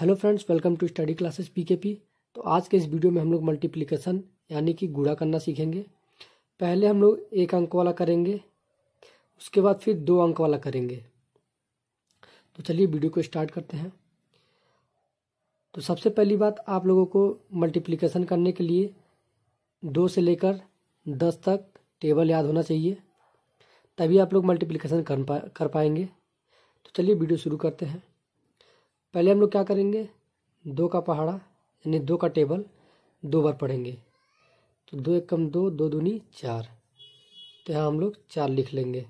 hello friends welcome to study classes PKP तो आज के इस वीडियो में हम लोग मल्टीप्लिकेशन यानी कि गुड़ा करना सीखेंगे पहले हम लोग एक अंक वाला करेंगे उसके बाद फिर दो अंक वाला करेंगे तो चलिए वीडियो को स्टार्ट करते हैं तो सबसे पहली बात आप लोगों को मल्टीप्लिकेशन करने के लिए दो से लेकर दस तक टेबल याद होना चाहिए तभी आप लोग मल्टीप्लिकेशन कर कर पाएंगे तो चलिए वीडियो शुरू करते हैं पहले हम लोग क्या करेंगे दो का पहाड़ा यानी दो का टेबल दो बार पढ़ेंगे तो दो एक कम दो दो दूनी चार तो यहाँ हम लोग चार लिख लेंगे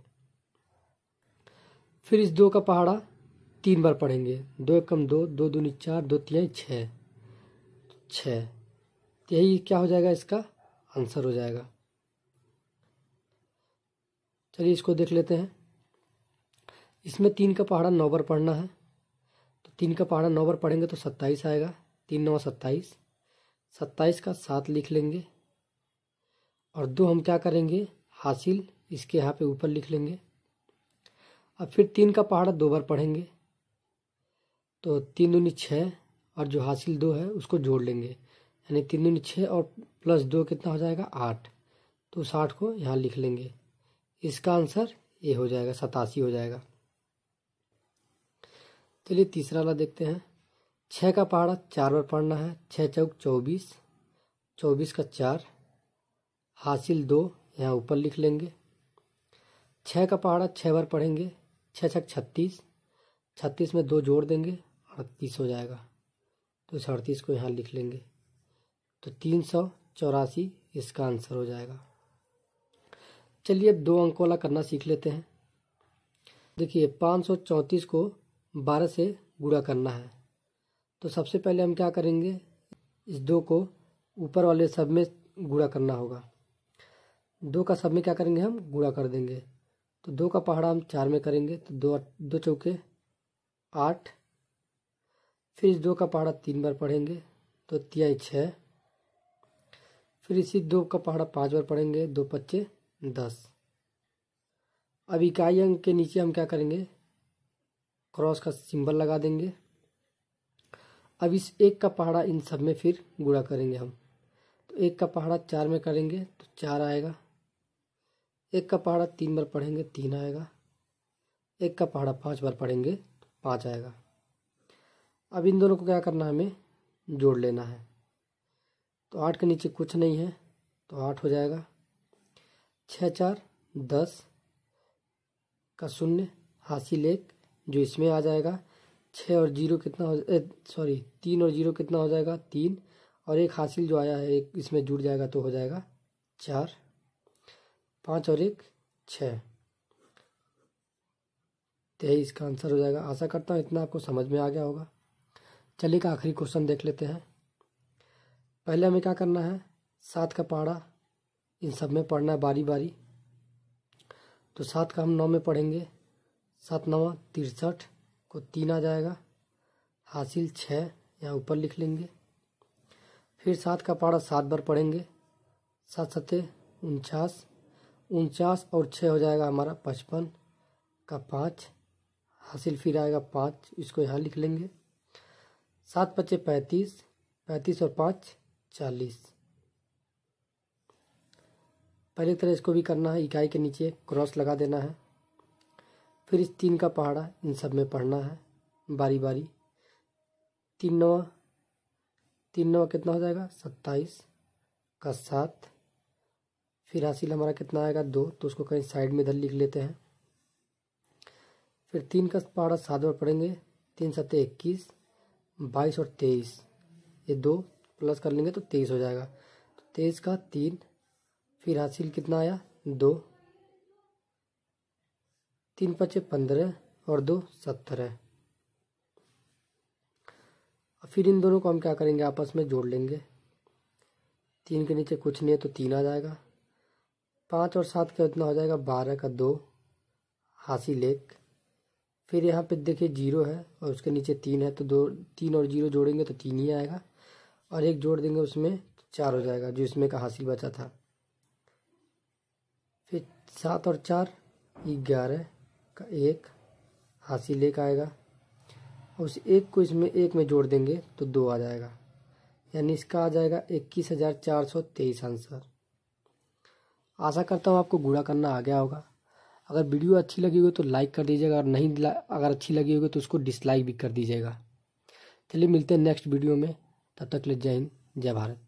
फिर इस दो का पहाड़ा तीन बार पढ़ेंगे दो एक कम दो दो दूनी चार दो तीन छः छः यही क्या हो जाएगा इसका आंसर हो जाएगा चलिए इसको देख लेते हैं इसमें तीन का पहाड़ा नौ बार पढ़ना है तो तीन का पहाड़ा नौ बार पढ़ेंगे तो सत्ताईस आएगा तीन नौ सत्ताईस सत्ताईस का सात लिख लेंगे और दो हम क्या करेंगे हासिल इसके यहाँ पे ऊपर लिख लेंगे अब फिर तीन का पहाड़ा दो बार पढ़ेंगे तो तीन दूनी छः और जो हासिल दो है उसको जोड़ लेंगे यानी तीन दूनी छः और प्लस दो कितना हो जाएगा आठ तो उस आठ को यहाँ लिख लेंगे इसका आंसर ये हो जाएगा सतासी हो जाएगा चलिए तीसरा वाला देखते हैं छः का पहाड़ा चार बार पढ़ना है छः चौक चौबीस चौबीस का चार हासिल दो यहाँ ऊपर लिख लेंगे छः का पहाड़ा छः बार पढ़ेंगे छः छक छत्तीस छत्तीस में दो जोड़ देंगे अड़तीस हो जाएगा तो इस अड़तीस को यहाँ लिख लेंगे तो तीन सौ चौरासी इसका आंसर हो जाएगा चलिए अब दो अंकों वाला करना सीख लेते हैं देखिए पाँच सौ चौंतीस को बारह से गुड़ा करना है तो सबसे पहले हम क्या करेंगे इस दो को ऊपर वाले सब में गुड़ा करना होगा दो का सब में क्या करेंगे हम गुड़ा कर देंगे तो दो का पहाड़ा हम चार में करेंगे तो दो दो चौके आठ फिर इस दो का पहाड़ा तीन बार पढ़ेंगे तो तिहाई छः फिर इसी दो का पहाड़ा पाँच बार पढ़ेंगे दो पच्चे दस अब इकाई अंक के नीचे हम क्या करेंगे क्रॉस का सिंबल लगा देंगे अब इस एक का पहाड़ा इन सब में फिर गुड़ा करेंगे हम तो एक का पहाड़ा चार में करेंगे तो चार आएगा एक का पहाड़ा तीन बार पढ़ेंगे तीन आएगा एक का पहाड़ा पाँच बार पढ़ेंगे तो पाँच आएगा अब इन दोनों को क्या करना है हमें जोड़ लेना है तो आठ के नीचे कुछ नहीं है तो आठ हो जाएगा छः चार दस का शून्य हासिल एक जो इसमें आ जाएगा छः और जीरो कितना हो सॉरी तीन और जीरो कितना हो जाएगा तीन और एक हासिल जो आया है एक इसमें जुड़ जाएगा तो हो जाएगा चार पाँच और एक छः तो यही इसका आंसर हो जाएगा आशा करता हूँ इतना आपको समझ में आ गया होगा चलिए का आखिरी क्वेश्चन देख लेते हैं पहले हमें क्या करना है सात का पहाड़ा इन सब में पढ़ना है बारी बारी तो सात का हम नौ में पढ़ेंगे सात नवा तिरसठ को तीन आ जाएगा हासिल छः यहाँ ऊपर लिख लेंगे फिर सात का पारा सात बार पढ़ेंगे सात सत्य उनचास उनचास और छः हो जाएगा हमारा पचपन का पाँच हासिल फिर आएगा पाँच इसको यहाँ लिख लेंगे सात पच्चे पैंतीस पैंतीस और पाँच चालीस पहले तरह इसको भी करना है इकाई के नीचे क्रॉस लगा देना है फिर इस तीन का पहाड़ा इन सब में पढ़ना है बारी बारी तीन नवा तीन नवा कितना हो जाएगा सत्ताईस का सात फिर हासिल हमारा कितना आएगा दो तो उसको कहीं साइड में इधर लिख लेते हैं फिर तीन का पहाड़ा सात बार पढ़ेंगे तीन सत्ते इक्कीस बाईस और तेईस ये दो प्लस कर लेंगे तो तेईस हो जाएगा तो तेईस का तीन फिर हासिल कितना आया दो तीन पचे पंद्रह और दो सत्तर है फिर इन दोनों को हम क्या करेंगे आपस में जोड़ लेंगे तीन के नीचे कुछ नहीं है तो तीन आ जाएगा पाँच और सात का इतना हो जाएगा बारह का दो हासी लेक फिर यहाँ पे देखिए जीरो है और उसके नीचे तीन है तो दो तीन और जीरो जोड़ेंगे तो तीन ही आएगा और एक जोड़ देंगे उसमें तो चार हो जाएगा जो इसमें का हासिल बचा था फिर सात और चार ग्यारह का एक हासिल एक आएगा उस एक को इसमें एक में जोड़ देंगे तो दो आ जाएगा यानी इसका आ जाएगा इक्कीस हज़ार चार सौ तेईस आंसर आशा करता हूँ आपको गुड़ा करना आ गया होगा अगर वीडियो अच्छी लगी होगी तो लाइक कर दीजिएगा और नहीं अगर अच्छी लगी होगी तो उसको डिसलाइक भी कर दीजिएगा चलिए मिलते हैं नेक्स्ट वीडियो में तब तक ले जय हिंद जय भारत